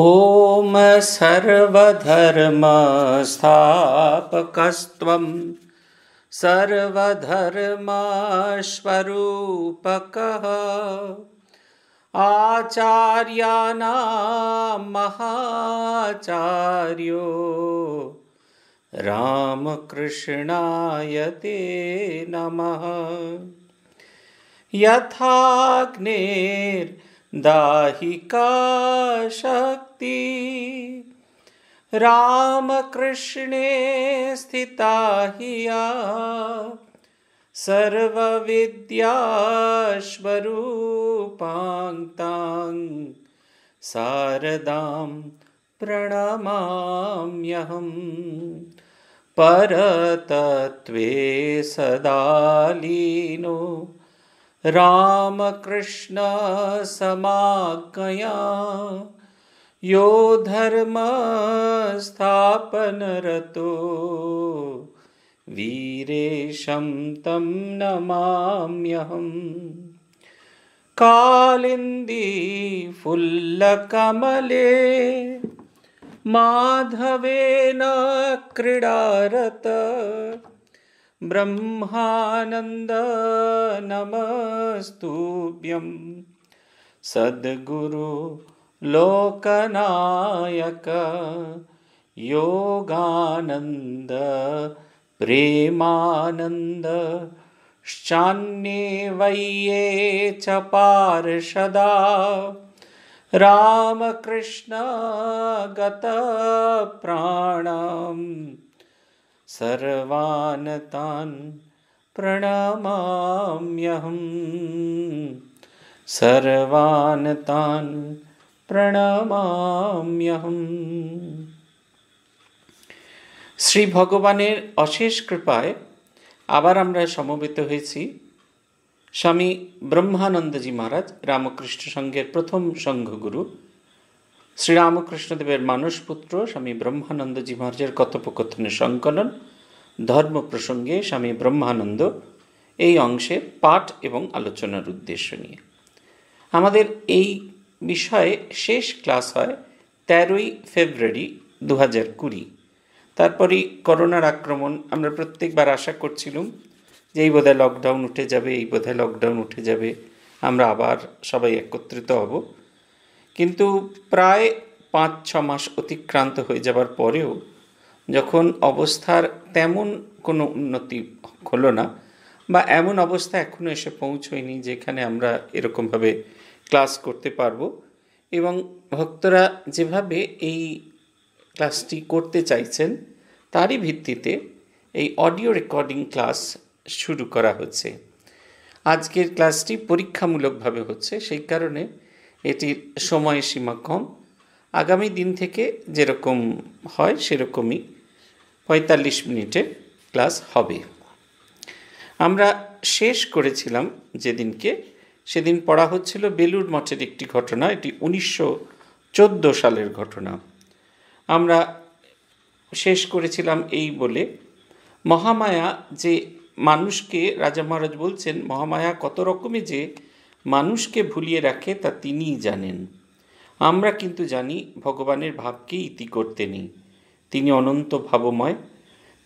ओम सर्वधर्मस्थापकस्त्व सर्वधर्मास्वरूपकः आचार्याणां महाचार्यो रामकृष्णाय ते नमः यथाग्नेर् दाहिका शक्ति रामकृष्णे स्थिता हि या प्रणमाम्यहं परतत्वे सदा लीनो समाकया यो धर्मस्थापनरतो वीरेशं तं कालिन्दी फुल्लकमले माधवेन क्रीडारत सद्गुरु लोकनायक योगानन्द प्रेमानन्द श्चान्ये वैये च पार्षदा रामकृष्णगतप्राणम् सर्वान् तान् प्रणामाम्यहं सर्वान् तान् প্রণামাম্যহম শ্রী ভগবানের অশেষ কৃপায় আবার আমরা সমবেত হয়েছি স্বামী ব্রহ্মানন্দজি মহারাজ রামকৃষ্ণ সংঘের প্রথম সংঘগুরু শ্রীরামকৃষ্ণদেবের পুত্র স্বামী ব্রহ্মানন্দজি মহারাজের কথোপকথনের সংকলন ধর্ম প্রসঙ্গে স্বামী ব্রহ্মানন্দ এই অংশে পাঠ এবং আলোচনার উদ্দেশ্য নিয়ে আমাদের এই বিষয়ে শেষ ক্লাস হয় তেরোই ফেব্রুয়ারি দু হাজার কুড়ি তারপরই করোনার আক্রমণ আমরা প্রত্যেকবার আশা করছিলাম যে এই বোধহয় লকডাউন উঠে যাবে এই বোধহয় লকডাউন উঠে যাবে আমরা আবার সবাই একত্রিত হব কিন্তু প্রায় পাঁচ ছ মাস অতিক্রান্ত হয়ে যাবার পরেও যখন অবস্থার তেমন কোনো উন্নতি হলো না বা এমন অবস্থা এখনও এসে পৌঁছয়নি যেখানে আমরা এরকমভাবে ক্লাস করতে পারবো এবং ভক্তরা যেভাবে এই ক্লাসটি করতে চাইছেন তারই ভিত্তিতে এই অডিও রেকর্ডিং ক্লাস শুরু করা হচ্ছে আজকের ক্লাসটি পরীক্ষামূলকভাবে হচ্ছে সেই কারণে এটির সময়সীমা কম আগামী দিন থেকে যেরকম হয় সেরকমই পঁয়তাল্লিশ মিনিটে ক্লাস হবে আমরা শেষ করেছিলাম যেদিনকে সেদিন পড়া হচ্ছিল বেলুর মঠের একটি ঘটনা এটি উনিশশো সালের ঘটনা আমরা শেষ করেছিলাম এই বলে মহামায়া যে মানুষকে রাজা মহারাজ বলছেন মহামায়া কত রকমে যে মানুষকে ভুলিয়ে রাখে তা তিনিই জানেন আমরা কিন্তু জানি ভগবানের ভাবকে ইতি করতে নেই তিনি অনন্ত ভাবময়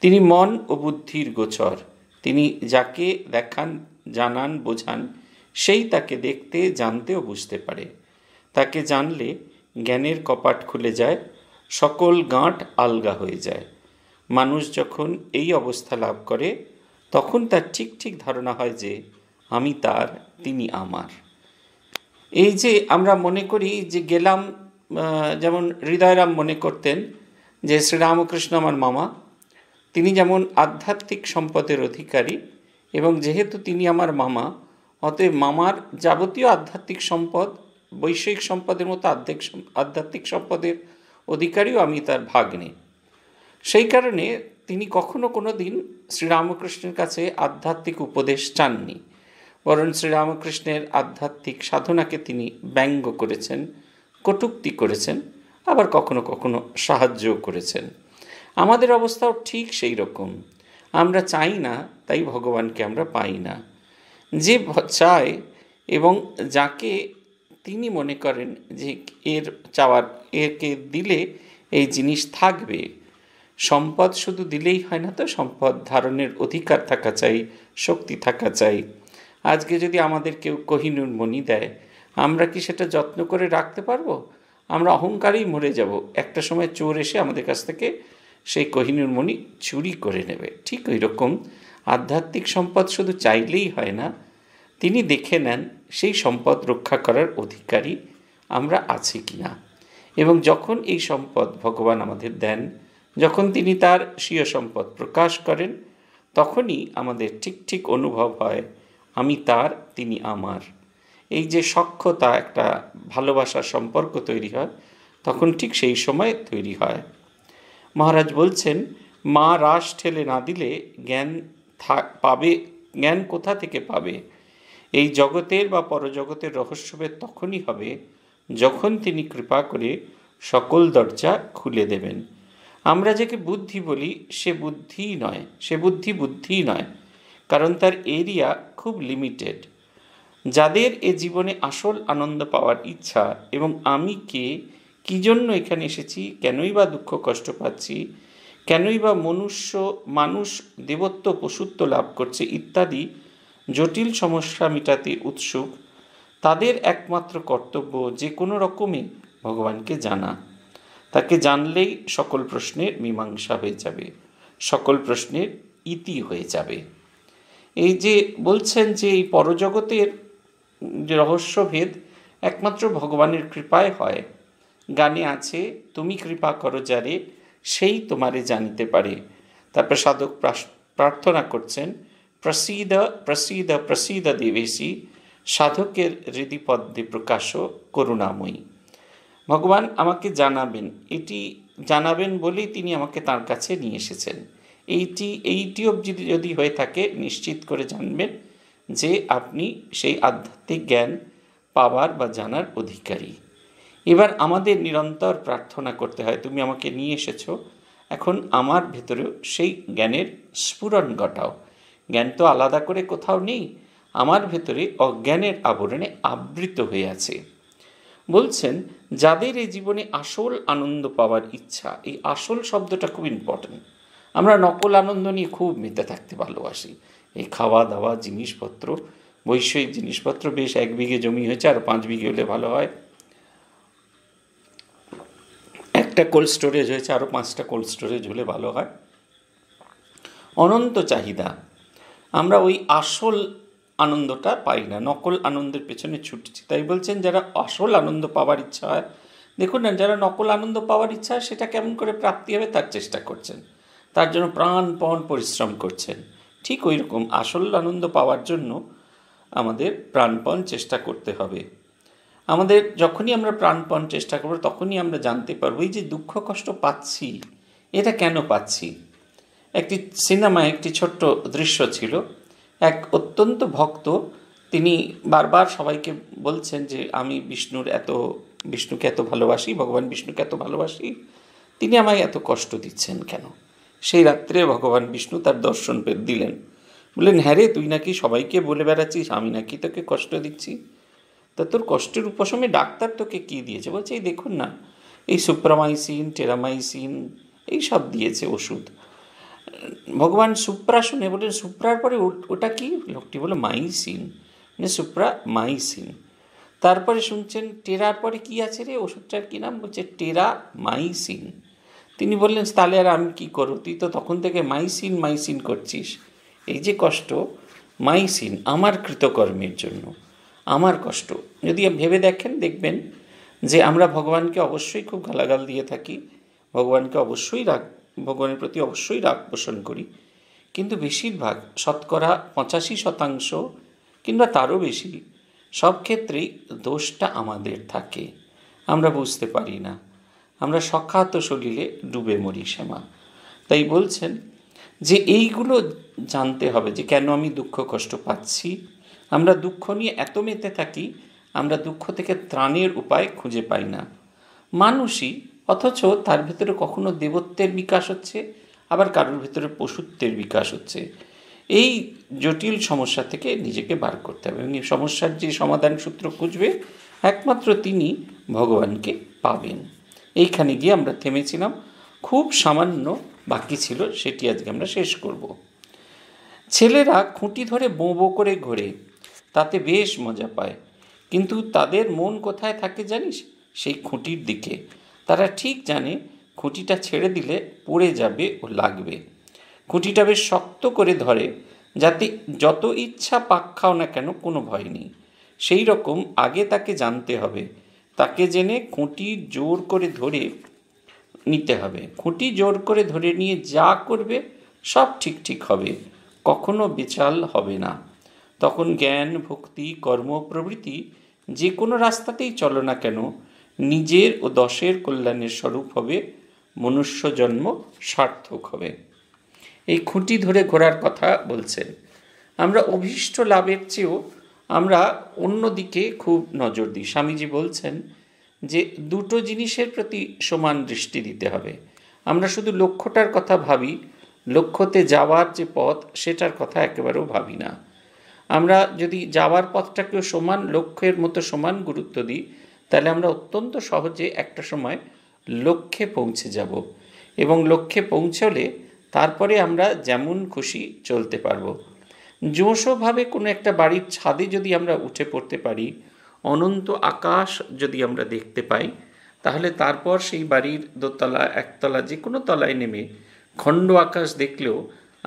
তিনি মন ও বুদ্ধির গোচর তিনি যাকে দেখান জানান বোঝান সেই তাকে দেখতে জানতে ও বুঝতে পারে তাকে জানলে জ্ঞানের কপাট খুলে যায় সকল গাঁট আলগা হয়ে যায় মানুষ যখন এই অবস্থা লাভ করে তখন তার ঠিক ঠিক ধারণা হয় যে আমি তার তিনি আমার এই যে আমরা মনে করি যে গেলাম যেমন হৃদয়রাম মনে করতেন যে শ্রীরামকৃষ্ণ আমার মামা তিনি যেমন আধ্যাত্মিক সম্পদের অধিকারী এবং যেহেতু তিনি আমার মামা অতএব মামার যাবতীয় আধ্যাত্মিক সম্পদ বৈষয়িক সম্পদের মতো আধ্যাত্মিক আধ্যাত্মিক সম্পদের অধিকারীও আমি তার ভাগ নেই সেই কারণে তিনি কখনো কোনো দিন শ্রীরামকৃষ্ণের কাছে আধ্যাত্মিক উপদেশ চাননি বরং শ্রীরামকৃষ্ণের আধ্যাত্মিক সাধনাকে তিনি ব্যঙ্গ করেছেন কটুক্তি করেছেন আবার কখনো কখনো সাহায্যও করেছেন আমাদের অবস্থাও ঠিক সেই রকম আমরা চাই না তাই ভগবানকে আমরা পাই না যে চায় এবং যাকে তিনি মনে করেন যে এর চাওয়ার একে দিলে এই জিনিস থাকবে সম্পদ শুধু দিলেই হয় না তো সম্পদ ধারণের অধিকার থাকা চাই শক্তি থাকা চাই আজকে যদি আমাদের কেউ কহিনুর মনি দেয় আমরা কি সেটা যত্ন করে রাখতে পারবো আমরা অহংকারেই মরে যাব একটা সময় চোর এসে আমাদের কাছ থেকে সেই কহিনুর মণি চুরি করে নেবে ঠিক ওই রকম আধ্যাত্মিক সম্পদ শুধু চাইলেই হয় না তিনি দেখে নেন সেই সম্পদ রক্ষা করার অধিকারী আমরা আছি কি না এবং যখন এই সম্পদ ভগবান আমাদের দেন যখন তিনি তার স্বীয় সম্পদ প্রকাশ করেন তখনই আমাদের ঠিক ঠিক অনুভব হয় আমি তার তিনি আমার এই যে সক্ষতা একটা ভালোবাসার সম্পর্ক তৈরি হয় তখন ঠিক সেই সময় তৈরি হয় মহারাজ বলছেন মা রাস ঠেলে না দিলে জ্ঞান পাবে জ্ঞান কোথা থেকে পাবে এই জগতের বা পরজগতের রহস্যভেদ তখনই হবে যখন তিনি কৃপা করে সকল দরজা খুলে দেবেন আমরা যাকে বুদ্ধি বলি সে বুদ্ধিই নয় সে বুদ্ধি বুদ্ধিই নয় কারণ তার এরিয়া খুব লিমিটেড যাদের এ জীবনে আসল আনন্দ পাওয়ার ইচ্ছা এবং আমি কে কী জন্য এখানে এসেছি কেনই বা দুঃখ কষ্ট পাচ্ছি কেনই বা মনুষ্য মানুষ দেবত্ব পশুত্ব লাভ করছে ইত্যাদি জটিল সমস্যা মেটাতে উৎসুক তাদের একমাত্র কর্তব্য যে কোনো রকমে ভগবানকে জানা তাকে জানলেই সকল প্রশ্নের মীমাংসা হয়ে যাবে সকল প্রশ্নের ইতি হয়ে যাবে এই যে বলছেন যে এই পরজগতের যে রহস্যভেদ একমাত্র ভগবানের কৃপায় হয় গানে আছে তুমি কৃপা করো যারে সেই তোমারে জানিতে পারে তারপর সাধক প্রার্থনা করছেন প্রসিদ প্রসিদ প্রসিদ দেবেশী সাধকের হৃদিপদ্যে প্রকাশ করুণাময়ী ভগবান আমাকে জানাবেন এটি জানাবেন বলেই তিনি আমাকে তার কাছে নিয়ে এসেছেন এইটি এইটি অবধি যদি হয়ে থাকে নিশ্চিত করে জানবেন যে আপনি সেই আধ্যাত্মিক জ্ঞান পাওয়ার বা জানার অধিকারী এবার আমাদের নিরন্তর প্রার্থনা করতে হয় তুমি আমাকে নিয়ে এসেছো এখন আমার ভেতরেও সেই জ্ঞানের স্ফুরণ ঘটাও জ্ঞান তো আলাদা করে কোথাও নেই আমার ভেতরে অজ্ঞানের আবরণে আবৃত হয়ে আছে বলছেন যাদের এই জীবনে আসল আনন্দ পাওয়ার ইচ্ছা এই আসল শব্দটা খুব ইম্পর্টেন্ট আমরা নকল আনন্দ নিয়ে খুব মেতে থাকতে ভালোবাসি এই খাওয়া দাওয়া জিনিসপত্র বৈষয়িক জিনিসপত্র বেশ এক বিঘে জমি হয়েছে আর পাঁচ বিঘে হলে ভালো হয় একটা কোল্ড স্টোরেজ হয়েছে আরও পাঁচটা কোল্ড স্টোরেজ হলে ভালো হয় অনন্ত চাহিদা আমরা ওই আসল আনন্দটা পাই না নকল আনন্দের পেছনে ছুটছি তাই বলছেন যারা আসল আনন্দ পাওয়ার ইচ্ছা হয় দেখুন না যারা নকল আনন্দ পাওয়ার ইচ্ছা সেটা কেমন করে প্রাপ্তি হবে তার চেষ্টা করছেন তার জন্য প্রাণপণ পরিশ্রম করছেন ঠিক ওই রকম আসল আনন্দ পাওয়ার জন্য আমাদের প্রাণপণ চেষ্টা করতে হবে আমাদের যখনই আমরা প্রাণপণ চেষ্টা করব তখনই আমরা জানতে পারবো এই যে দুঃখ কষ্ট পাচ্ছি এটা কেন পাচ্ছি একটি সিনেমায় একটি ছোট্ট দৃশ্য ছিল এক অত্যন্ত ভক্ত তিনি বারবার সবাইকে বলছেন যে আমি বিষ্ণুর এত বিষ্ণুকে এত ভালোবাসি ভগবান বিষ্ণুকে এত ভালোবাসি তিনি আমায় এত কষ্ট দিচ্ছেন কেন সেই রাত্রে ভগবান বিষ্ণু তার দর্শন দিলেন বললেন হ্যাঁ রে তুই নাকি সবাইকে বলে বেড়াচ্ছিস আমি নাকি তোকে কষ্ট দিচ্ছি তা তোর কষ্টের উপশমে ডাক্তার তোকে কী দিয়েছে বলছে এই দেখুন না এই সুপ্রামাইসিন টেরামাইসিন এই সব দিয়েছে ওষুধ ভগবান সুপ্রা শুনে বললেন সুপ্রার পরে ওটা কি লোকটি বলে মাইসিন মানে সুপ্রা মাইসিন তারপরে শুনছেন টেরার পরে কি আছে রে ওষুধটার কী নাম বলছে টেরা মাইসিন তিনি বললেন তাহলে আর আমি কী করো তুই তো তখন থেকে মাইসিন মাইসিন করছিস এই যে কষ্ট মাইসিন আমার কৃতকর্মের জন্য আমার কষ্ট যদি ভেবে দেখেন দেখবেন যে আমরা ভগবানকে অবশ্যই খুব গালাগাল দিয়ে থাকি ভগবানকে অবশ্যই রাগ ভগবানের প্রতি অবশ্যই রাগ পোষণ করি কিন্তু বেশিরভাগ শতকরা পঁচাশি শতাংশ কিংবা তারও বেশি সব ক্ষেত্রেই দোষটা আমাদের থাকে আমরা বুঝতে পারি না আমরা সখ্যাত শরীরে ডুবে মরি শ্যামা তাই বলছেন যে এইগুলো জানতে হবে যে কেন আমি দুঃখ কষ্ট পাচ্ছি আমরা দুঃখ নিয়ে এত মেতে থাকি আমরা দুঃখ থেকে ত্রাণের উপায় খুঁজে পাই না মানুষই অথচ তার ভেতরে কখনো দেবত্বের বিকাশ হচ্ছে আবার কারোর ভেতরে পশুত্বের বিকাশ হচ্ছে এই জটিল সমস্যা থেকে নিজেকে বার করতে হবে এবং এই সমস্যার যে সমাধান সূত্র খুঁজবে একমাত্র তিনি ভগবানকে পাবেন এইখানে গিয়ে আমরা থেমেছিলাম খুব সামান্য বাকি ছিল সেটি আজকে আমরা শেষ করব ছেলেরা খুঁটি ধরে বো বো করে ঘোরে তাতে বেশ মজা পায় কিন্তু তাদের মন কোথায় থাকে জানিস সেই খুঁটির দিকে তারা ঠিক জানে খুঁটিটা ছেড়ে দিলে পড়ে যাবে ও লাগবে খুঁটিটা বেশ শক্ত করে ধরে যাতে যত ইচ্ছা পাক খাও না কেন কোনো ভয় নেই সেই রকম আগে তাকে জানতে হবে তাকে জেনে খুঁটি জোর করে ধরে নিতে হবে খুঁটি জোর করে ধরে নিয়ে যা করবে সব ঠিক ঠিক হবে কখনো বেচাল হবে না তখন জ্ঞান ভক্তি কর্ম প্রভৃতি যে কোনো রাস্তাতেই চলো না কেন নিজের ও দশের কল্যাণের স্বরূপ হবে মনুষ্য জন্ম সার্থক হবে এই খুঁটি ধরে ঘোরার কথা বলছেন আমরা অভীষ্ট লাভের চেয়েও আমরা অন্যদিকে খুব নজর দিই স্বামীজি বলছেন যে দুটো জিনিসের প্রতি সমান দৃষ্টি দিতে হবে আমরা শুধু লক্ষ্যটার কথা ভাবি লক্ষ্যতে যাওয়ার যে পথ সেটার কথা একেবারেও ভাবি না আমরা যদি যাওয়ার পথটাকেও সমান লক্ষ্যের মতো সমান গুরুত্ব দিই তাহলে আমরা অত্যন্ত সহজে একটা সময় লক্ষ্যে পৌঁছে যাব এবং লক্ষ্যে পৌঁছলে তারপরে আমরা যেমন খুশি চলতে পারবো জোশভাবে কোনো একটা বাড়ির ছাদে যদি আমরা উঠে পড়তে পারি অনন্ত আকাশ যদি আমরা দেখতে পাই তাহলে তারপর সেই বাড়ির দোতলা একতলা যে কোনো তলায় নেমে খণ্ড আকাশ দেখলেও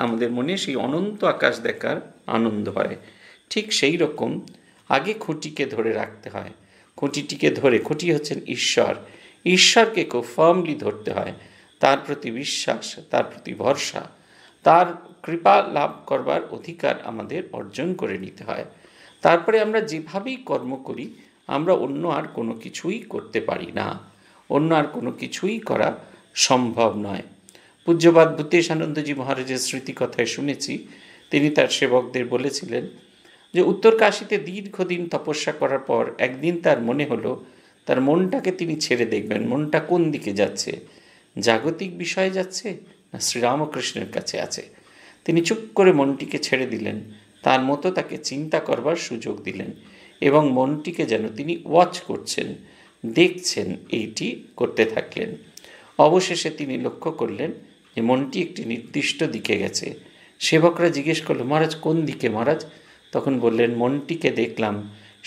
আমাদের মনে সেই অনন্ত আকাশ দেখার আনন্দ হয় ঠিক সেই রকম আগে খুঁটিকে ধরে রাখতে হয় খুঁটিটিকে ধরে খুঁটি হচ্ছেন ঈশ্বর ঈশ্বরকে খুব ফার্মলি ধরতে হয় তার প্রতি বিশ্বাস তার প্রতি ভরসা তার কৃপা লাভ করবার অধিকার আমাদের অর্জন করে নিতে হয় তারপরে আমরা যেভাবেই কর্ম করি আমরা অন্য আর কোনো কিছুই করতে পারি না অন্য আর কোনো কিছুই করা সম্ভব নয় পূজ্যবাদ ভূতেশ আনন্দজি মহারাজের স্মৃতিকথায় শুনেছি তিনি তার সেবকদের বলেছিলেন যে উত্তর কাশীতে দীর্ঘদিন তপস্যা করার পর একদিন তার মনে হলো তার মনটাকে তিনি ছেড়ে দেখবেন মনটা কোন দিকে যাচ্ছে জাগতিক বিষয়ে যাচ্ছে না শ্রীরামকৃষ্ণের কাছে আছে তিনি চুপ করে মনটিকে ছেড়ে দিলেন তার মতো তাকে চিন্তা করবার সুযোগ দিলেন এবং মনটিকে যেন তিনি ওয়াচ করছেন দেখছেন এইটি করতে থাকলেন অবশেষে তিনি লক্ষ্য করলেন যে মনটি একটি নির্দিষ্ট দিকে গেছে সেবকরা জিজ্ঞেস করলো মহারাজ কোন দিকে মহারাজ তখন বললেন মনটিকে দেখলাম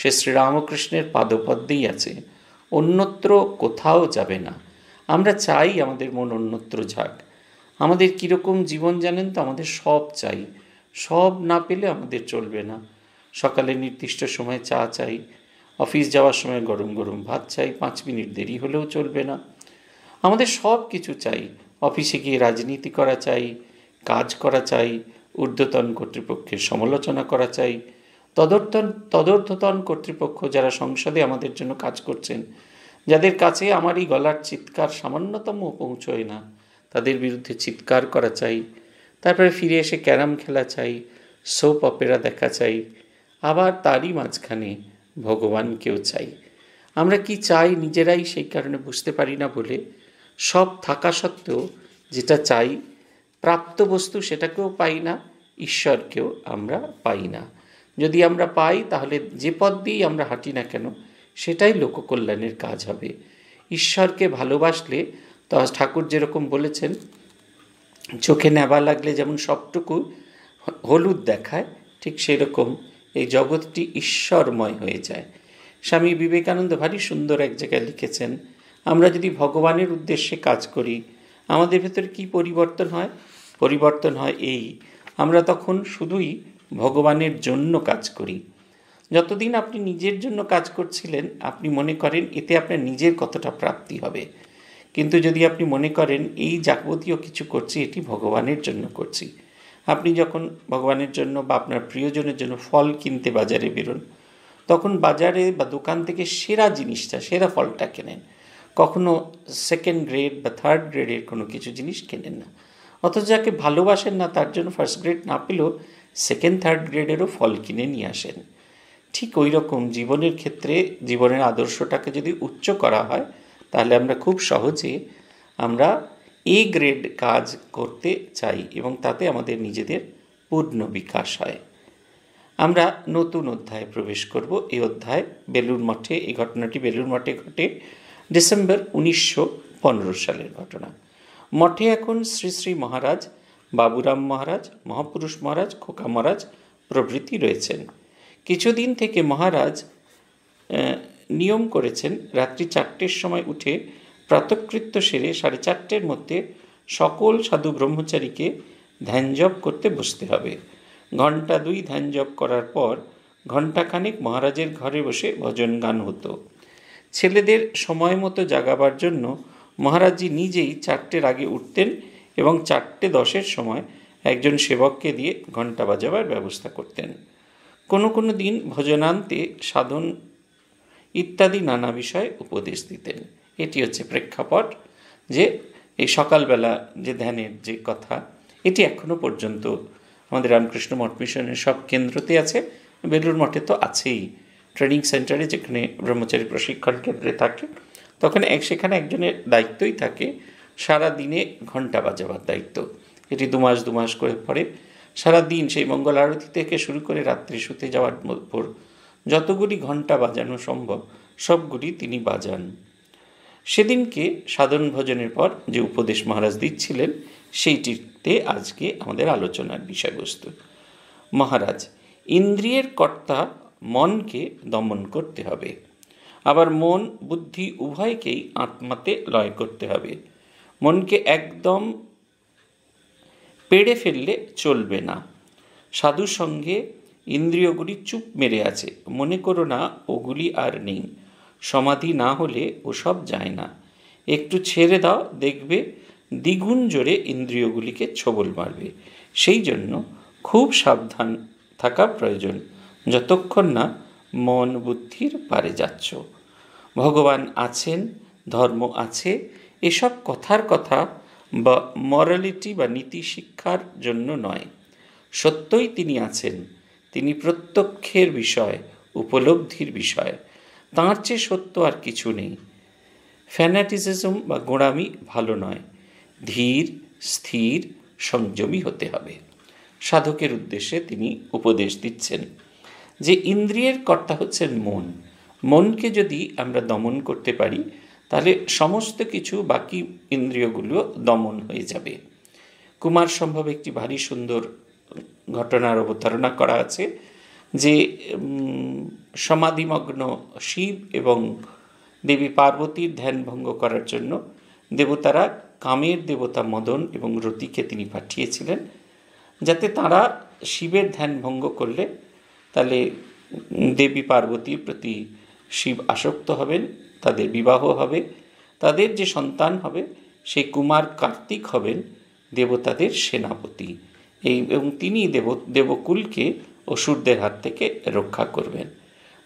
সে শ্রীরামকৃষ্ণের পাদপদ্মেই আছে অন্যত্র কোথাও যাবে না আমরা চাই আমাদের মন অন্যত্র যাক আমাদের কীরকম জীবন জানেন তো আমাদের সব চাই সব না পেলে আমাদের চলবে না সকালে নির্দিষ্ট সময়ে চা চাই অফিস যাওয়ার সময় গরম গরম ভাত চাই পাঁচ মিনিট দেরি হলেও চলবে না আমাদের সব কিছু চাই অফিসে গিয়ে রাজনীতি করা চাই কাজ করা চাই ঊর্ধ্বতন কর্তৃপক্ষের সমালোচনা করা চাই তদর্থন তদর্থতন কর্তৃপক্ষ যারা সংসদে আমাদের জন্য কাজ করছেন যাদের কাছে আমার এই গলার চিৎকার সামান্যতম পৌঁছয় না তাদের বিরুদ্ধে চিৎকার করা চাই তারপরে ফিরে এসে ক্যারাম খেলা চাই সোপ অপেরা দেখা চাই আবার তারই মাঝখানে ভগবানকেও চাই আমরা কি চাই নিজেরাই সেই কারণে বুঝতে পারি না বলে সব থাকা সত্ত্বেও যেটা চাই প্রাপ্ত বস্তু সেটাকেও পাই না ঈশ্বরকেও আমরা পাই না যদি আমরা পাই তাহলে যে পথ দিয়েই আমরা হাঁটি না কেন সেটাই লোককল্যাণের কাজ হবে ঈশ্বরকে ভালোবাসলে তো ঠাকুর যেরকম বলেছেন চোখে নেবা লাগলে যেমন সবটুকু হলুদ দেখায় ঠিক সেরকম এই জগৎটি ঈশ্বরময় হয়ে যায় স্বামী বিবেকানন্দ ভারী সুন্দর এক জায়গায় লিখেছেন আমরা যদি ভগবানের উদ্দেশ্যে কাজ করি আমাদের ভেতরে কি পরিবর্তন হয় পরিবর্তন হয় এই আমরা তখন শুধুই ভগবানের জন্য কাজ করি যতদিন আপনি নিজের জন্য কাজ করছিলেন আপনি মনে করেন এতে আপনার নিজের কতটা প্রাপ্তি হবে কিন্তু যদি আপনি মনে করেন এই যাবতীয় কিছু করছি এটি ভগবানের জন্য করছি আপনি যখন ভগবানের জন্য বা আপনার প্রিয়জনের জন্য ফল কিনতে বাজারে বেরোন তখন বাজারে বা দোকান থেকে সেরা জিনিসটা সেরা ফলটা কেনেন কখনো সেকেন্ড গ্রেড বা থার্ড গ্রেডের কোনো কিছু জিনিস কেনেন না অথচ যাকে ভালোবাসেন না তার জন্য ফার্স্ট গ্রেড না পেলেও সেকেন্ড থার্ড গ্রেডেরও ফল কিনে নিয়ে আসেন ঠিক ওই রকম জীবনের ক্ষেত্রে জীবনের আদর্শটাকে যদি উচ্চ করা হয় তাহলে আমরা খুব সহজে আমরা এ গ্রেড কাজ করতে চাই এবং তাতে আমাদের নিজেদের পূর্ণ বিকাশ হয় আমরা নতুন অধ্যায়ে প্রবেশ করব এই অধ্যায় বেলুর মঠে এই ঘটনাটি বেলুর মঠে ঘটে ডিসেম্বর উনিশশো সালের ঘটনা মঠে এখন শ্রী শ্রী মহারাজ বাবুরাম মহারাজ মহাপুরুষ মহারাজ খোকা মহারাজ প্রভৃতি রয়েছেন কিছুদিন থেকে মহারাজ নিয়ম করেছেন রাত্রি চারটের সময় উঠে প্রাতকৃত্য সেরে সাড়ে চারটের মধ্যে সকল সাধু ব্রহ্মচারীকে ধ্যান জপ করতে বসতে হবে ঘণ্টা দুই ধ্যান জপ করার পর ঘণ্টাখানেক মহারাজের ঘরে বসে ভজন গান হতো ছেলেদের সময় মতো জাগাবার জন্য মহারাজজি নিজেই চারটের আগে উঠতেন এবং চারটে দশের সময় একজন সেবককে দিয়ে ঘণ্টা বাজাবার ব্যবস্থা করতেন কোনো কোনো দিন ভজনান্তে সাধন ইত্যাদি নানা বিষয়ে উপদেশ দিতেন এটি হচ্ছে প্রেক্ষাপট যে এই সকালবেলা যে ধ্যানের যে কথা এটি এখনও পর্যন্ত আমাদের রামকৃষ্ণ মঠ মিশনের সব কেন্দ্রতে আছে বেলুর মঠে তো আছেই ট্রেনিং সেন্টারে যেখানে ব্রহ্মচারী প্রশিক্ষণ কেন্দ্রে থাকে তখন এক সেখানে একজনের দায়িত্বই থাকে সারা দিনে ঘন্টা বাজাবার দায়িত্ব এটি দুমাস দুমাস করে পরে সারা দিন সেই মঙ্গল আরতি থেকে শুরু করে রাত্রি শুতে যাওয়ার পর যতগুলি ঘণ্টা বাজানো সম্ভব সবগুলি তিনি বাজান সেদিনকে সাধন ভজনের পর যে উপদেশ মহারাজ দিচ্ছিলেন সেইটিতে আজকে আমাদের আলোচনার বিষয়বস্তু মহারাজ ইন্দ্রিয়ের কর্তা মনকে দমন করতে হবে আবার মন বুদ্ধি উভয়কেই আত্মাতে লয় করতে হবে মনকে একদম পেড়ে ফেললে চলবে না সাধু সঙ্গে ইন্দ্রিয়গুলি চুপ মেরে আছে মনে করো না ওগুলি আর নেই সমাধি না হলে ওসব যায় না একটু ছেড়ে দাও দেখবে দ্বিগুণ জোরে ইন্দ্রিয়গুলিকে ছবল মারবে সেই জন্য খুব সাবধান থাকা প্রয়োজন যতক্ষণ না মন বুদ্ধির পারে যাচ্ছ ভগবান আছেন ধর্ম আছে এসব কথার কথা বা মরালিটি বা নীতি শিক্ষার জন্য নয় সত্যই তিনি আছেন তিনি প্রত্যক্ষের বিষয় উপলব্ধির বিষয় তাঁর চেয়ে সত্য আর কিছু নেই ফ্যানাটিসিজম বা গোড়ামি ভালো নয় ধীর স্থির সংযমী হতে হবে সাধকের উদ্দেশ্যে তিনি উপদেশ দিচ্ছেন যে ইন্দ্রিয়ের কর্তা হচ্ছেন মন মনকে যদি আমরা দমন করতে পারি তাহলে সমস্ত কিছু বাকি ইন্দ্রিয়গুলো দমন হয়ে যাবে কুমার সম্ভব একটি ভারী সুন্দর ঘটনার অবতারণা করা আছে যে সমাধিমগ্ন শিব এবং দেবী পার্বতীর ধ্যান ভঙ্গ করার জন্য দেবতারা কামের দেবতা মদন এবং রতিকে তিনি পাঠিয়েছিলেন যাতে তারা শিবের ধ্যান ভঙ্গ করলে তাহলে দেবী পার্বতীর প্রতি শিব আসক্ত হবেন তাদের বিবাহ হবে তাদের যে সন্তান হবে সেই কুমার কার্তিক হবেন দেবতাদের সেনাপতি এই এবং তিনি দেব দেবকুলকে অসুরদের হাত থেকে রক্ষা করবেন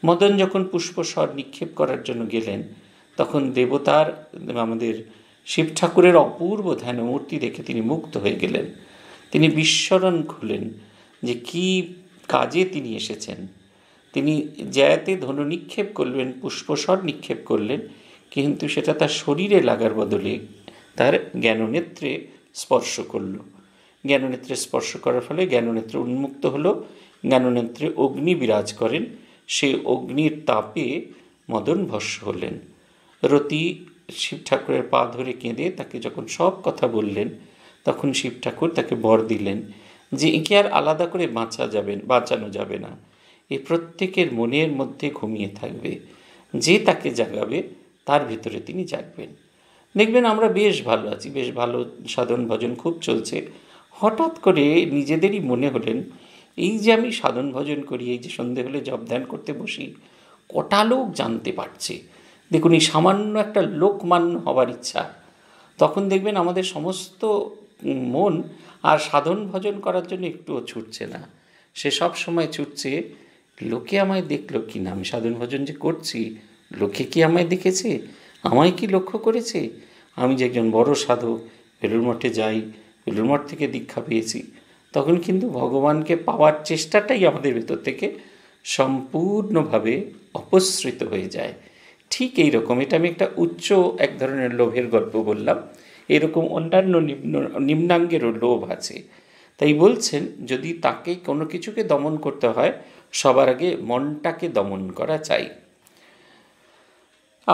মদন যখন পুষ্পস্বর নিক্ষেপ করার জন্য গেলেন তখন দেবতার আমাদের শিব ঠাকুরের অপূর্ব ধ্যান মূর্তি দেখে তিনি মুক্ত হয়ে গেলেন তিনি বিস্মরণ খুলেন যে কি কাজে তিনি এসেছেন তিনি জ্যাতে ধনু নিক্ষেপ করলেন পুষ্পস্বর নিক্ষেপ করলেন কিন্তু সেটা তার শরীরে লাগার বদলে তার জ্ঞাননেত্রে স্পর্শ করলো জ্ঞাননেত্রে স্পর্শ করার ফলে জ্ঞাননেত্র উন্মুক্ত হলো জ্ঞাননেত্রে অগ্নি বিরাজ করেন সেই অগ্নির তাপে মদন ভস্য হলেন রতি শিব ঠাকুরের পা ধরে কেঁদে তাকে যখন সব কথা বললেন তখন শিব ঠাকুর তাকে বর দিলেন যে একে আর আলাদা করে বাঁচা যাবেন বাঁচানো যাবে না এ প্রত্যেকের মনের মধ্যে ঘুমিয়ে থাকবে যে তাকে জাগাবে তার ভিতরে তিনি জাগবেন দেখবেন আমরা বেশ ভালো আছি বেশ ভালো সাধন ভজন খুব চলছে হঠাৎ করে নিজেদেরই মনে হলেন এই যে আমি সাধন ভজন করি এই যে সন্ধে হলে জব ধ্যান করতে বসি কটা লোক জানতে পারছে দেখুন এই সামান্য একটা লোকমান্য হবার ইচ্ছা তখন দেখবেন আমাদের সমস্ত মন আর সাধন ভজন করার জন্য একটুও ছুটছে না সে সব সময় ছুটছে লোকে আমায় দেখলো কি না আমি সাধন ভজন যে করছি লোকে কি আমায় দেখেছে আমায় কি লক্ষ্য করেছে আমি যে একজন বড় সাধক বেলুর মঠে যাই বেলুর মঠ থেকে দীক্ষা পেয়েছি তখন কিন্তু ভগবানকে পাওয়ার চেষ্টাটাই আমাদের ভেতর থেকে সম্পূর্ণভাবে অপসৃত হয়ে যায় ঠিক এই রকম এটা আমি একটা উচ্চ এক ধরনের লোভের গল্প বললাম এরকম অন্যান্য নিম্ন নিম্নাঙ্গেরও লোভ আছে তাই বলছেন যদি তাকে কোনো কিছুকে দমন করতে হয় সবার আগে মনটাকে দমন করা চাই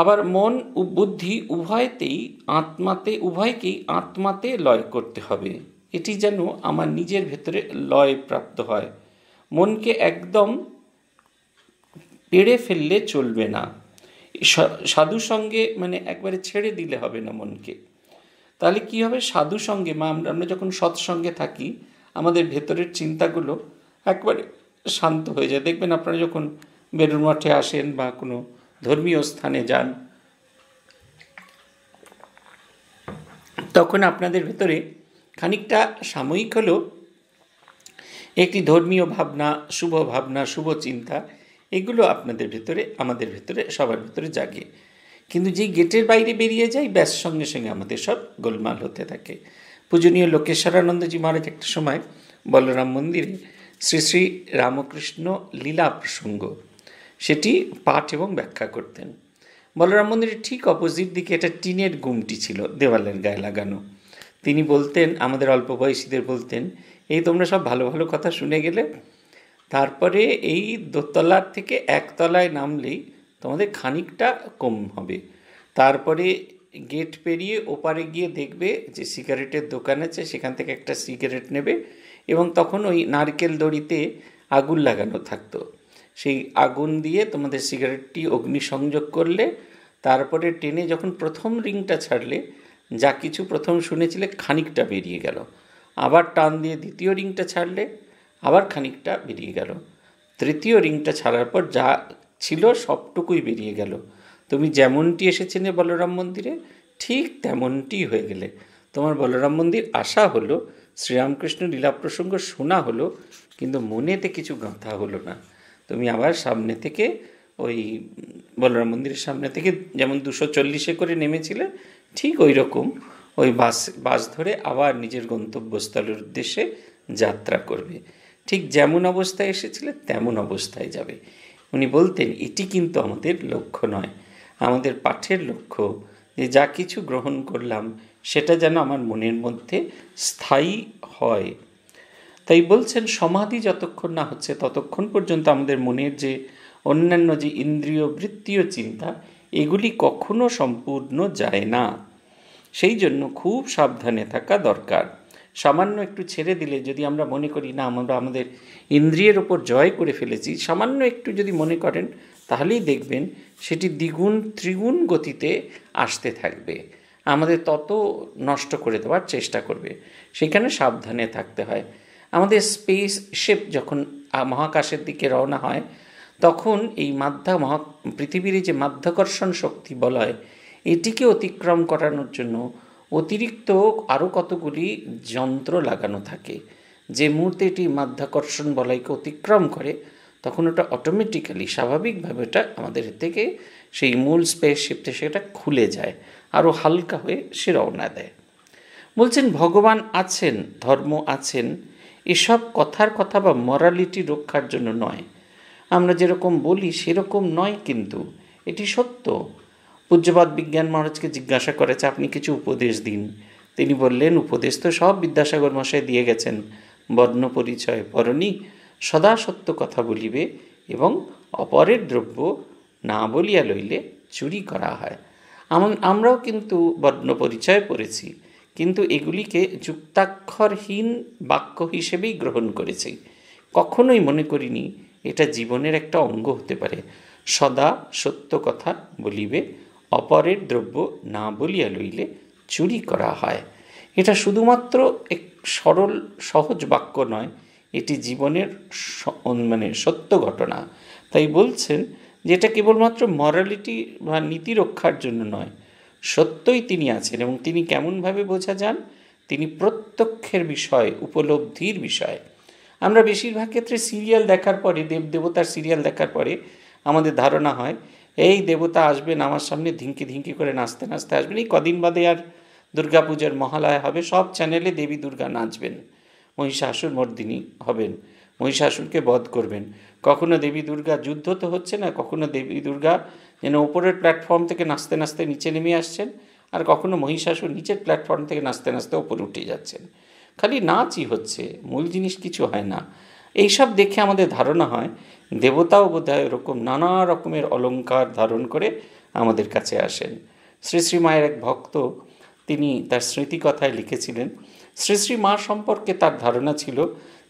আবার মন ও বুদ্ধি উভয়তেই আত্মাতে উভয়কেই আত্মাতে লয় করতে হবে এটি যেন আমার নিজের ভেতরে লয় প্রাপ্ত হয় মনকে একদম পেড়ে ফেললে চলবে না সাধু সঙ্গে মানে একবারে ছেড়ে দিলে হবে না মনকে তাহলে কি হবে সাধু সঙ্গে মা আমরা আমরা যখন সৎসঙ্গে থাকি আমাদের ভেতরের চিন্তাগুলো একবারে শান্ত হয়ে যায় দেখবেন আপনারা যখন বেলুর মঠে আসেন বা কোনো ধর্মীয় স্থানে যান তখন আপনাদের ভেতরে খানিকটা সাময়িক হলেও একটি ধর্মীয় ভাবনা শুভ ভাবনা শুভ চিন্তা এগুলো আপনাদের ভেতরে আমাদের ভেতরে সবার ভেতরে জাগে কিন্তু যেই গেটের বাইরে বেরিয়ে যাই ব্যাস সঙ্গে সঙ্গে আমাদের সব গোলমাল হতে থাকে পূজনীয় লোকেশ্বরানন্দজি মহারাজ একটা সময় বলরাম মন্দিরে শ্রী শ্রী রামকৃষ্ণ লীলা প্রসঙ্গ সেটি পাঠ এবং ব্যাখ্যা করতেন বলরাম মন্দিরের ঠিক অপোজিট দিকে একটা টিনের গুমটি ছিল দেওয়ালের গায়ে লাগানো তিনি বলতেন আমাদের অল্প বয়সীদের বলতেন এই তোমরা সব ভালো ভালো কথা শুনে গেলে তারপরে এই দোতলার থেকে একতলায় নামলেই তোমাদের খানিকটা কম হবে তারপরে গেট পেরিয়ে ওপারে গিয়ে দেখবে যে সিগারেটের দোকান আছে সেখান থেকে একটা সিগারেট নেবে এবং তখন ওই নারকেল দড়িতে আগুন লাগানো থাকতো সেই আগুন দিয়ে তোমাদের সিগারেটটি অগ্নি সংযোগ করলে তারপরে টেনে যখন প্রথম রিংটা ছাড়লে যা কিছু প্রথম শুনেছিলে খানিকটা বেরিয়ে গেল আবার টান দিয়ে দ্বিতীয় রিংটা ছাড়লে আবার খানিকটা বেরিয়ে গেল তৃতীয় রিংটা ছাড়ার পর যা ছিল সবটুকুই বেরিয়ে গেল তুমি যেমনটি নে বলরাম মন্দিরে ঠিক তেমনটি হয়ে গেলে তোমার বলরাম মন্দির আসা হলো শ্রীরামকৃষ্ণ লীলা প্রসঙ্গ শোনা হলো কিন্তু মনেতে কিছু গাঁথা হলো না তুমি আবার সামনে থেকে ওই বলরাম মন্দিরের সামনে থেকে যেমন দুশো চল্লিশে করে নেমেছিলে ঠিক ওই রকম ওই বাস বাস ধরে আবার নিজের গন্তব্যস্থলের উদ্দেশ্যে যাত্রা করবে ঠিক যেমন অবস্থায় এসেছিলে তেমন অবস্থায় যাবে উনি বলতেন এটি কিন্তু আমাদের লক্ষ্য নয় আমাদের পাঠের লক্ষ্য যে যা কিছু গ্রহণ করলাম সেটা যেন আমার মনের মধ্যে স্থায়ী হয় তাই বলছেন সমাধি যতক্ষণ না হচ্ছে ততক্ষণ পর্যন্ত আমাদের মনের যে অন্যান্য যে ইন্দ্রিয় বৃত্তীয় চিন্তা এগুলি কখনো সম্পূর্ণ যায় না সেই জন্য খুব সাবধানে থাকা দরকার সামান্য একটু ছেড়ে দিলে যদি আমরা মনে করি না আমরা আমাদের ইন্দ্রিয়ের ওপর জয় করে ফেলেছি সামান্য একটু যদি মনে করেন তাহলেই দেখবেন সেটি দ্বিগুণ ত্রিগুণ গতিতে আসতে থাকবে আমাদের তত নষ্ট করে দেওয়ার চেষ্টা করবে সেখানে সাবধানে থাকতে হয় আমাদের স্পেস শেপ যখন মহাকাশের দিকে রওনা হয় তখন এই মাধ্যা মহা পৃথিবীর যে মাধ্যাকর্ষণ শক্তি বলয় এটিকে অতিক্রম করানোর জন্য অতিরিক্ত আরও কতগুলি যন্ত্র লাগানো থাকে যে মুহূর্তে এটি মাধ্যাকর্ষণ বলয়কে অতিক্রম করে তখন ওটা অটোমেটিক্যালি স্বাভাবিকভাবে ওটা আমাদের থেকে সেই মূল স্পেস শিপতে সেটা খুলে যায় আরও হালকা হয়ে সে রওনা দেয় বলছেন ভগবান আছেন ধর্ম আছেন এসব কথার কথা বা মরালিটি রক্ষার জন্য নয় আমরা যেরকম বলি সেরকম নয় কিন্তু এটি সত্য পূজ্যবাদ বিজ্ঞান মহারাজকে জিজ্ঞাসা করেছে আপনি কিছু উপদেশ দিন তিনি বললেন উপদেশ তো সব বিদ্যাসাগর মশাই দিয়ে গেছেন বর্ণ পরিচয় পরণী সদা সত্য কথা বলিবে এবং অপরের দ্রব্য না বলিয়া লইলে চুরি করা হয় আমরাও কিন্তু বর্ণ পরিচয় পড়েছি কিন্তু এগুলিকে যুক্তাক্ষরহীন বাক্য হিসেবেই গ্রহণ করেছি কখনোই মনে করিনি এটা জীবনের একটা অঙ্গ হতে পারে সদা সত্য কথা বলিবে অপরের দ্রব্য না বলিয়া লইলে চুরি করা হয় এটা শুধুমাত্র এক সরল সহজ বাক্য নয় এটি জীবনের মানে সত্য ঘটনা তাই বলছেন যে এটা কেবলমাত্র মরালিটি বা নীতি রক্ষার জন্য নয় সত্যই তিনি আছেন এবং তিনি কেমনভাবে বোঝা যান তিনি প্রত্যক্ষের বিষয় উপলব্ধির বিষয় আমরা বেশিরভাগ ক্ষেত্রে সিরিয়াল দেখার পরে দেব দেবতার সিরিয়াল দেখার পরে আমাদের ধারণা হয় এই দেবতা আসবেন আমার সামনে ধিঙ্কি ধিঙ্কি করে নাচতে নাচতে আসবেন এই কদিন বাদে আর দুর্গাপূজার মহালয় হবে সব চ্যানেলে দেবী দুর্গা নাচবেন মহিষাসুর মর্দিনী হবেন মহিষাসুরকে বধ করবেন কখনো দেবী দুর্গা যুদ্ধ তো হচ্ছে না কখনো দেবী দুর্গা যেন উপরের প্ল্যাটফর্ম থেকে নাচতে নাচতে নিচে নেমে আসছেন আর কখনও মহিষাসুর নিচের প্ল্যাটফর্ম থেকে নাচতে নাচতে ওপরে উঠে যাচ্ছেন খালি নাচই হচ্ছে মূল জিনিস কিছু হয় না এইসব দেখে আমাদের ধারণা হয় দেবতাও বোধহয় ওরকম নানা রকমের অলঙ্কার ধারণ করে আমাদের কাছে আসেন শ্রী শ্রী মায়ের এক ভক্ত তিনি তার স্মৃতিকথায় লিখেছিলেন শ্রী শ্রী মা সম্পর্কে তার ধারণা ছিল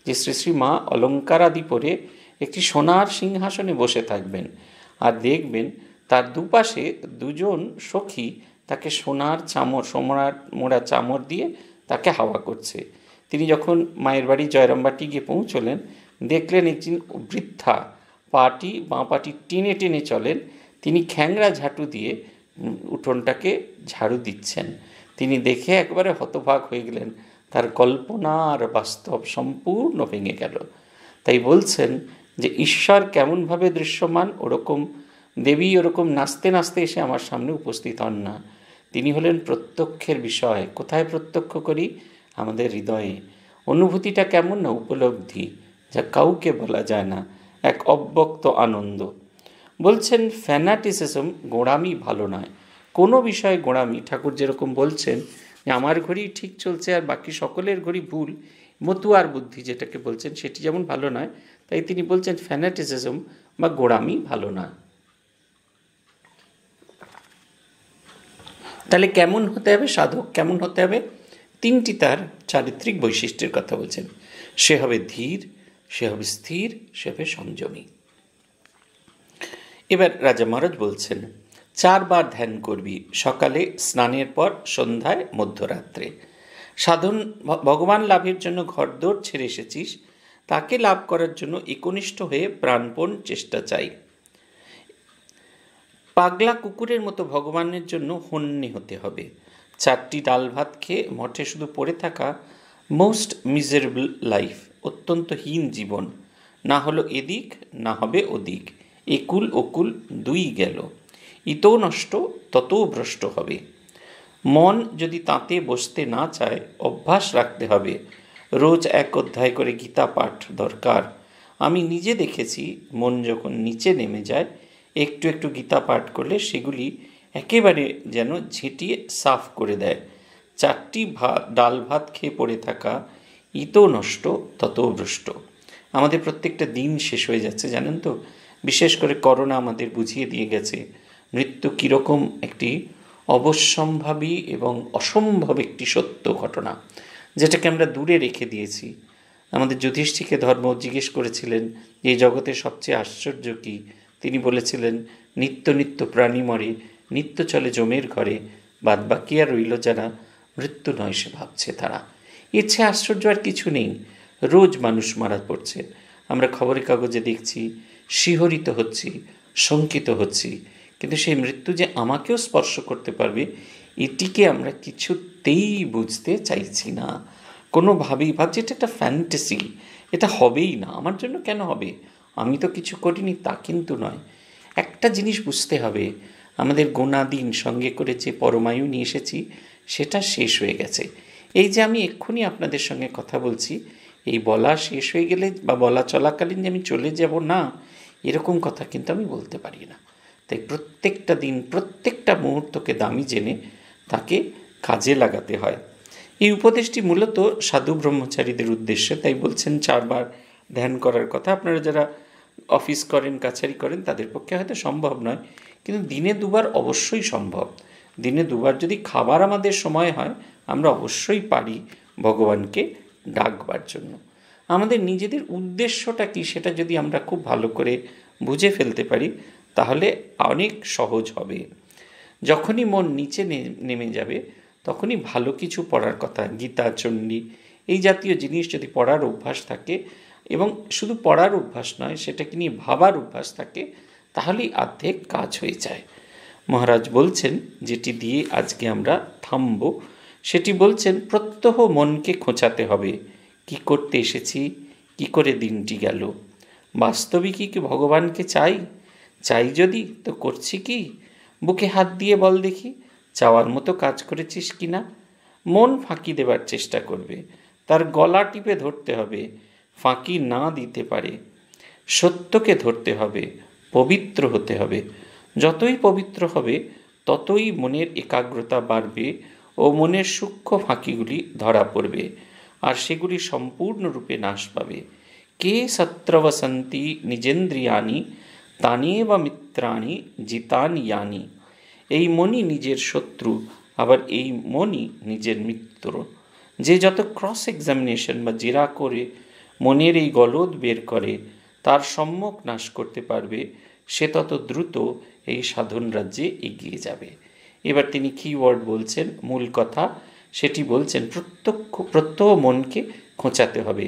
যে শ্রী শ্রী মা অলঙ্কারাদি পরে একটি সোনার সিংহাসনে বসে থাকবেন আর দেখবেন তার দুপাশে দুজন সখী তাকে সোনার চামর সোমরার মোড়া চামর দিয়ে তাকে হাওয়া করছে তিনি যখন মায়ের বাড়ি জয়রামবাটি গিয়ে পৌঁছলেন দেখলেন একজন বৃদ্ধা পাটি বাঁ পাটি টেনে টেনে চলেন তিনি খ্যাংরা ঝাঁটু দিয়ে উঠোনটাকে ঝাড়ু দিচ্ছেন তিনি দেখে একবারে হতভাগ হয়ে গেলেন তার কল্পনা আর বাস্তব সম্পূর্ণ ভেঙে গেল তাই বলছেন যে ঈশ্বর কেমনভাবে দৃশ্যমান ওরকম দেবী ওরকম নাচতে নাচতে এসে আমার সামনে উপস্থিত হন না তিনি হলেন প্রত্যক্ষের বিষয় কোথায় প্রত্যক্ষ করি আমাদের হৃদয়ে অনুভূতিটা কেমন না উপলব্ধি যা কাউকে বলা যায় না এক অব্যক্ত আনন্দ বলছেন ফ্যানাটিসিজম গোড়ামি ভালো নয় কোনো বিষয়ে গোড়ামি ঠাকুর যেরকম বলছেন যে আমার ঘড়ি ঠিক চলছে আর বাকি সকলের ঘড়ি ভুল মতুয়ার বুদ্ধি যেটাকে বলছেন সেটি যেমন ভালো নয় তাই তিনি বলছেন ফ্যানাটিসিজম বা গোড়ামি ভালো নয় তাহলে কেমন হতে হবে সাধক কেমন হতে হবে তিনটি তার চারিত্রিক বৈশিষ্ট্যের কথা বলছেন সে হবে ধীর সে হবে স্থির সে হবে সংযমী এবার রাজা মহারাজ বলছেন চারবার ধ্যান করবি সকালে স্নানের পর সন্ধ্যায় মধ্যরাত্রে সাধন ভগবান লাভের জন্য ঘরদোর ছেড়ে এসেছিস তাকে লাভ করার জন্য একনিষ্ঠ হয়ে প্রাণপণ চেষ্টা চাই পাগলা কুকুরের মতো ভগবানের জন্য হন্যে হতে হবে চারটি ডাল ভাত খেয়ে মঠে শুধু পড়ে থাকা মোস্ট মিজারেবল লাইফ অত্যন্ত হীন জীবন না হলো এদিক না হবে ওদিক একুল ওকুল দুই গেল ইতো নষ্ট তত ভ্রষ্ট হবে মন যদি তাঁতে বসতে না চায় অভ্যাস রাখতে হবে রোজ এক অধ্যায় করে গীতা পাঠ দরকার আমি নিজে দেখেছি মন যখন নিচে নেমে যায় একটু একটু গীতা পাঠ করলে সেগুলি একেবারে যেন ঝেঁটিয়ে সাফ করে দেয় চারটি ভাত ডাল ভাত খেয়ে পড়ে থাকা ইতো নষ্ট তত ভ্রষ্ট আমাদের প্রত্যেকটা দিন শেষ হয়ে যাচ্ছে জানেন তো বিশেষ করে করোনা আমাদের বুঝিয়ে দিয়ে গেছে মৃত্যু কীরকম একটি অবশ্যম্ভাবী এবং অসম্ভব একটি সত্য ঘটনা যেটাকে আমরা দূরে রেখে দিয়েছি আমাদের যুধিষ্ঠিকে ধর্ম জিজ্ঞেস করেছিলেন যে জগতে সবচেয়ে আশ্চর্য কী তিনি বলেছিলেন নিত্য নিত্য প্রাণী মরে নিত্য চলে জমের ঘরে বাদবাকি আর রইল যারা মৃত্যু নয় সে ভাবছে তারা ইচ্ছে আশ্চর্য আর কিছু নেই রোজ মানুষ মারা পড়ছে আমরা খবরের কাগজে দেখছি শিহরিত হচ্ছি শঙ্কিত হচ্ছি কিন্তু সেই মৃত্যু যে আমাকেও স্পর্শ করতে পারবে এটিকে আমরা কিছুতেই বুঝতে চাইছি না কোনোভাবেই ভাবছি এটা একটা ফ্যান্টাসি এটা হবেই না আমার জন্য কেন হবে আমি তো কিছু করিনি তা কিন্তু নয় একটা জিনিস বুঝতে হবে আমাদের গোনা দিন সঙ্গে করে যে পরমায়ু নিয়ে এসেছি সেটা শেষ হয়ে গেছে এই যে আমি এক্ষুনি আপনাদের সঙ্গে কথা বলছি এই বলা শেষ হয়ে গেলে বা বলা চলাকালীন যে আমি চলে যাব না এরকম কথা কিন্তু আমি বলতে পারি না তাই প্রত্যেকটা দিন প্রত্যেকটা মুহূর্তকে দামি জেনে তাকে কাজে লাগাতে হয় এই উপদেশটি মূলত সাধু ব্রহ্মচারীদের উদ্দেশ্যে তাই বলছেন চারবার ধ্যান করার কথা আপনারা যারা অফিস করেন কাছারি করেন তাদের পক্ষে হয়তো সম্ভব নয় কিন্তু দিনে দুবার অবশ্যই সম্ভব দিনে দুবার যদি খাবার আমাদের সময় হয় আমরা অবশ্যই পারি ভগবানকে ডাকবার জন্য আমাদের নিজেদের উদ্দেশ্যটা কী সেটা যদি আমরা খুব ভালো করে বুঝে ফেলতে পারি তাহলে অনেক সহজ হবে যখনই মন নিচে নেমে যাবে তখনই ভালো কিছু পড়ার কথা গীতা চণ্ডী এই জাতীয় জিনিস যদি পড়ার অভ্যাস থাকে এবং শুধু পড়ার অভ্যাস নয় সেটাকে নিয়ে ভাবার অভ্যাস থাকে তাহলেই আর্ধেক কাজ হয়ে যায় মহারাজ বলছেন যেটি দিয়ে আজকে আমরা থামব সেটি বলছেন প্রত্যহ মনকে খোঁচাতে হবে কি করতে এসেছি কি করে দিনটি গেল বাস্তবিকই কি ভগবানকে চাই চাই যদি তো করছি কি বুকে হাত দিয়ে বল দেখি চাওয়ার মতো কাজ করেছিস কি না মন ফাঁকি দেবার চেষ্টা করবে তার গলা টিপে ধরতে হবে ফাঁকি না দিতে পারে সত্যকে ধরতে হবে পবিত্র হতে হবে যতই পবিত্র হবে ততই মনের একাগ্রতা বাড়বে ও মনের সূক্ষ্ম ফাঁকিগুলি ধরা পড়বে আর সেগুলি সম্পূর্ণরূপে নাশ পাবে কে সত্রবসন্তি নিজেন্দ্রিয়ানি তানিয়ে বা মিত্রাণী জিতানিয়ানি এই মনি নিজের শত্রু আবার এই মনি নিজের মিত্র যে যত ক্রস এক্সামিনেশন বা জেরা করে মনের এই গলদ বের করে তার সম্যক নাশ করতে পারবে সে তত দ্রুত এই সাধন রাজ্যে এগিয়ে যাবে এবার তিনি কিওয়ার্ড বলছেন মূল কথা সেটি বলছেন প্রত্যক্ষ প্রত্যহ মনকে খোঁচাতে হবে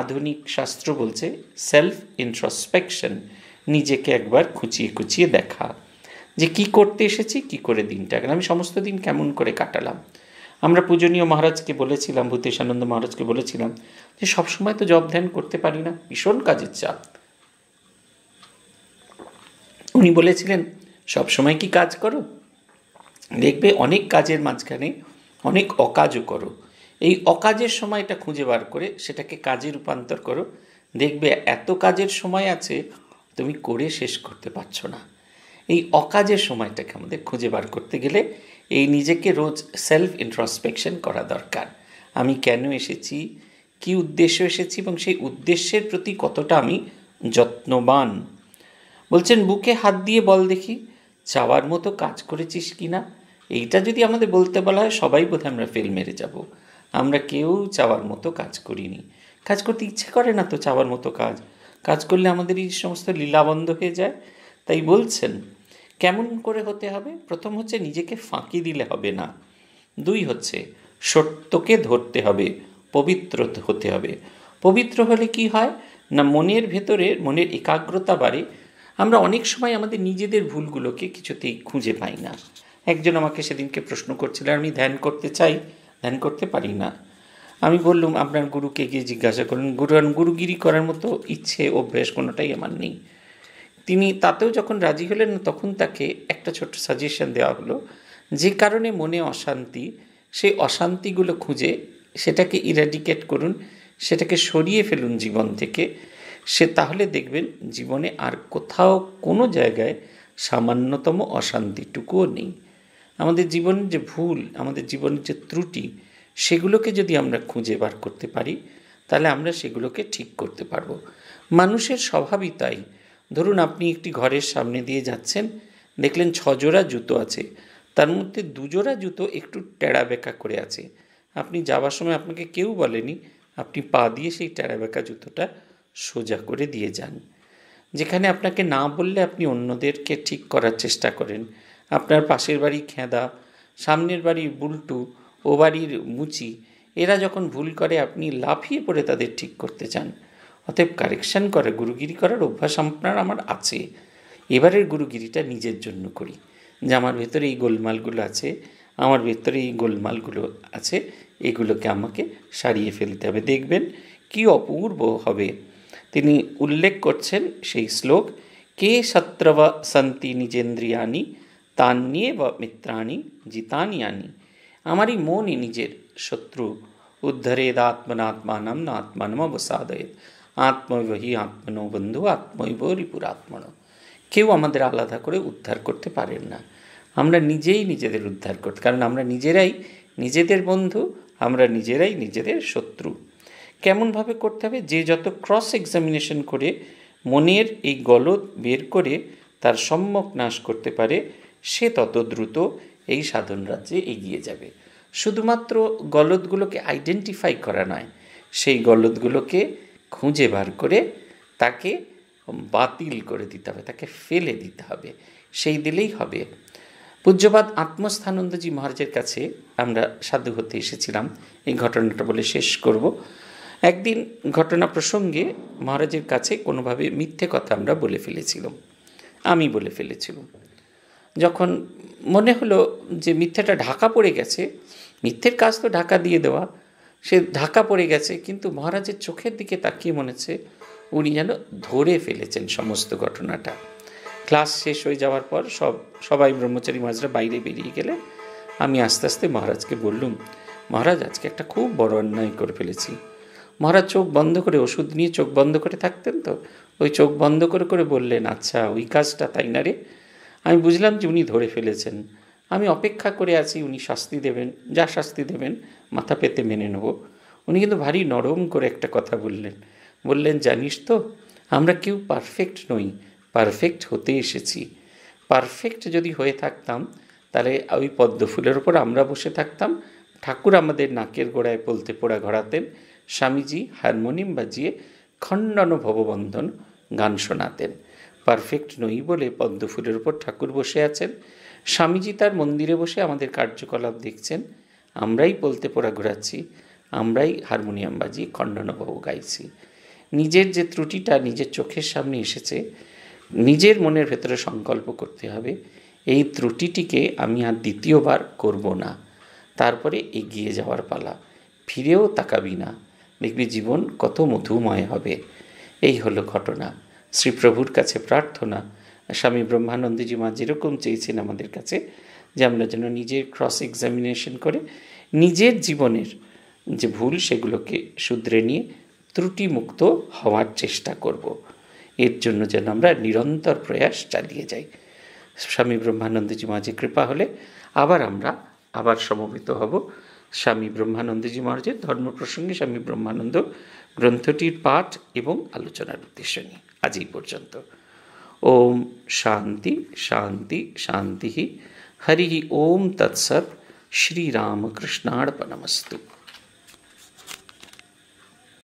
আধুনিক শাস্ত্র বলছে সেলফ ইন্ট্রসপেকশন নিজেকে একবার খুঁচিয়ে খুঁচিয়ে দেখা যে কি করতে এসেছি কি করে দিনটা আমি সমস্ত দিন কেমন করে কাটালাম আমরা পূজনীয় মহারাজকে বলেছিলাম ভূতেশানন্দ মহারাজকে বলেছিলাম যে সবসময় তো জব ধ্যান করতে পারি না ভীষণ কাজের চাপ উনি বলেছিলেন সবসময় কি কাজ করো দেখবে অনেক কাজের মাঝখানে অনেক অকাজও করো এই অকাজের সময়টা খুঁজে বার করে সেটাকে কাজে রূপান্তর করো দেখবে এত কাজের সময় আছে তুমি করে শেষ করতে পারছো না এই অকাজের সময়টাকে আমাদের খুঁজে বার করতে গেলে এই নিজেকে রোজ সেলফ ইন্ট্রোস্পেকশন করা দরকার আমি কেন এসেছি কি উদ্দেশ্য এসেছি এবং সেই উদ্দেশ্যের প্রতি কতটা আমি যত্নবান বলছেন বুকে হাত দিয়ে বল দেখি চাওয়ার মতো কাজ করেছিস কি না এইটা যদি আমাদের বলতে বলা হয় সবাই বোধহয় আমরা ফেল মেরে যাব আমরা কেউ চাওয়ার মতো কাজ করিনি কাজ করতে ইচ্ছে করে না তো চাওয়ার মতো কাজ কাজ করলে আমাদের এই সমস্ত লীলাবন্ধ হয়ে যায় তাই বলছেন কেমন করে হতে হবে প্রথম হচ্ছে নিজেকে ফাঁকি দিলে হবে না দুই হচ্ছে সত্যকে ধরতে হবে পবিত্র হতে হবে পবিত্র হলে কি হয় না মনের ভেতরে মনের একাগ্রতা বাড়ে আমরা অনেক সময় আমাদের নিজেদের ভুলগুলোকে কিছুতেই খুঁজে পাই না একজন আমাকে সেদিনকে প্রশ্ন করছিল আমি ধ্যান করতে চাই ধ্যান করতে পারি না আমি বললুম আপনার গুরুকে গিয়ে জিজ্ঞাসা করুন গুরু গুরুগিরি করার মতো ইচ্ছে অভ্যেস কোনোটাই আমার নেই তিনি তাতেও যখন রাজি হলেন তখন তাকে একটা ছোট্ট সাজেশন দেওয়া হলো যে কারণে মনে অশান্তি সেই অশান্তিগুলো খুঁজে সেটাকে ইরাডিকেট করুন সেটাকে সরিয়ে ফেলুন জীবন থেকে সে তাহলে দেখবেন জীবনে আর কোথাও কোনো জায়গায় সামান্যতম অশান্তিটুকুও নেই আমাদের জীবনের যে ভুল আমাদের জীবনের যে ত্রুটি সেগুলোকে যদি আমরা খুঁজে বার করতে পারি তাহলে আমরা সেগুলোকে ঠিক করতে পারবো মানুষের স্বভাবই তাই ধরুন আপনি একটি ঘরের সামনে দিয়ে যাচ্ছেন দেখলেন ছজোড়া জুতো আছে তার মধ্যে দুজোড়া জুতো একটু টেড়া বেঁকা করে আছে আপনি যাওয়ার সময় আপনাকে কেউ বলেনি আপনি পা দিয়ে সেই টেড়া বেঁকা জুতোটা সোজা করে দিয়ে যান যেখানে আপনাকে না বললে আপনি অন্যদেরকে ঠিক করার চেষ্টা করেন আপনার পাশের বাড়ি খেঁদা সামনের বাড়ির বুলটু ও বাড়ির মুচি এরা যখন ভুল করে আপনি লাফিয়ে পড়ে তাদের ঠিক করতে চান অতএব কারেকশান করে গুরুগিরি করার অভ্যাস আপনার আমার আছে এবারের গুরুগিরিটা নিজের জন্য করি যে আমার ভেতরে এই গোলমালগুলো আছে আমার ভেতরে এই গোলমালগুলো আছে এগুলোকে আমাকে সারিয়ে ফেলতে হবে দেখবেন কি অপূর্ব হবে তিনি উল্লেখ করছেন সেই শ্লোক কে শত্রব সন্তি নিজেন্দ্রিয়ানি তান নিয়ে বা মিত্রাণি জিতানি আনি আমারই মনই নিজের শত্রু উদ্ধরেদ আত্মনাত্মানম না আত্মানম অবসাদয়েদ আত্মৈব হি আত্মনো বন্ধু আত্মৈব আত্মন কেউ আমাদের আলাদা করে উদ্ধার করতে পারেন না আমরা নিজেই নিজেদের উদ্ধার করতে কারণ আমরা নিজেরাই নিজেদের বন্ধু আমরা নিজেরাই নিজেদের শত্রু কেমনভাবে করতে হবে যে যত ক্রস এক্সামিনেশন করে মনের এই গলদ বের করে তার সম্যক নাশ করতে পারে সে তত দ্রুত এই সাধন রাজ্যে এগিয়ে যাবে শুধুমাত্র গলদগুলোকে আইডেন্টিফাই করা নয় সেই গলদগুলোকে খুঁজে বার করে তাকে বাতিল করে দিতে হবে তাকে ফেলে দিতে হবে সেই দিলেই হবে পূজ্যপাত আত্মস্থানন্দজি মহারাজের কাছে আমরা সাধু হতে এসেছিলাম এই ঘটনাটা বলে শেষ করব একদিন ঘটনা প্রসঙ্গে মহারাজের কাছে কোনোভাবে মিথ্যে কথা আমরা বলে ফেলেছিলাম আমি বলে ফেলেছিলাম যখন মনে হলো যে মিথ্যেটা ঢাকা পড়ে গেছে মিথ্যের কাজ তো ঢাকা দিয়ে দেওয়া সে ঢাকা পড়ে গেছে কিন্তু মহারাজের চোখের দিকে তাকিয়ে মনে হচ্ছে উনি যেন ধরে ফেলেছেন সমস্ত ঘটনাটা ক্লাস শেষ হয়ে যাওয়ার পর সব সবাই ব্রহ্মচারী মহারাজরা বাইরে বেরিয়ে গেলে আমি আস্তে আস্তে মহারাজকে বললুম মহারাজ আজকে একটা খুব বড় অন্যায় করে ফেলেছি মহারাজ চোখ বন্ধ করে ওষুধ নিয়ে চোখ বন্ধ করে থাকতেন তো ওই চোখ বন্ধ করে করে বললেন আচ্ছা ওই কাজটা তাই না রে আমি বুঝলাম যে উনি ধরে ফেলেছেন আমি অপেক্ষা করে আছি উনি শাস্তি দেবেন যা শাস্তি দেবেন মাথা পেতে মেনে নেব উনি কিন্তু ভারী নরম করে একটা কথা বললেন বললেন জানিস তো আমরা কেউ পারফেক্ট নই পারফেক্ট হতে এসেছি পারফেক্ট যদি হয়ে থাকতাম তাহলে ওই পদ্ম ফুলের ওপর আমরা বসে থাকতাম ঠাকুর আমাদের নাকের গোড়ায় পলতে পোড়া ঘোরাতেন স্বামীজি হারমোনিয়াম বাজিয়ে খণ্ডন ভববন্ধন গান শোনাতেন পারফেক্ট নই বলে পদ্মফুলের উপর ঠাকুর বসে আছেন স্বামীজি তার মন্দিরে বসে আমাদের কার্যকলাপ দেখছেন আমরাই বলতে পোড়া ঘোরাচ্ছি আমরাই হারমোনিয়াম বাজি খণ্ডনবাবু গাইছি নিজের যে ত্রুটিটা নিজের চোখের সামনে এসেছে নিজের মনের ভেতরে সংকল্প করতে হবে এই ত্রুটিটিকে আমি আর দ্বিতীয়বার করব না তারপরে এগিয়ে যাওয়ার পালা ফিরেও তাকাবি না দেখবি জীবন কত মধুময় হবে এই হলো ঘটনা শ্রীপ্রভুর কাছে প্রার্থনা স্বামী ব্রহ্মানন্দজি মা যেরকম চেয়েছেন আমাদের কাছে যে আমরা যেন নিজের ক্রস এক্সামিনেশন করে নিজের জীবনের যে ভুল সেগুলোকে শুধরে নিয়ে ত্রুটিমুক্ত হওয়ার চেষ্টা করব। এর জন্য যেন আমরা নিরন্তর প্রয়াস চালিয়ে যাই স্বামী ব্রহ্মানন্দজি মাঝে কৃপা হলে আবার আমরা আবার সমবেত হব স্বামী ব্রহ্মানন্দজি মহারাজের ধর্ম প্রসঙ্গে স্বামী ব্রহ্মানন্দ গ্রন্থটির পাঠ এবং আলোচনার উদ্দেশ্য নিয়ে আজ এই পর্যন্ত ওম শান্তি শান্তি শান্তি হরি ওম তৎসৎ শ্রীরামকৃষ্ণার্পণমস্তু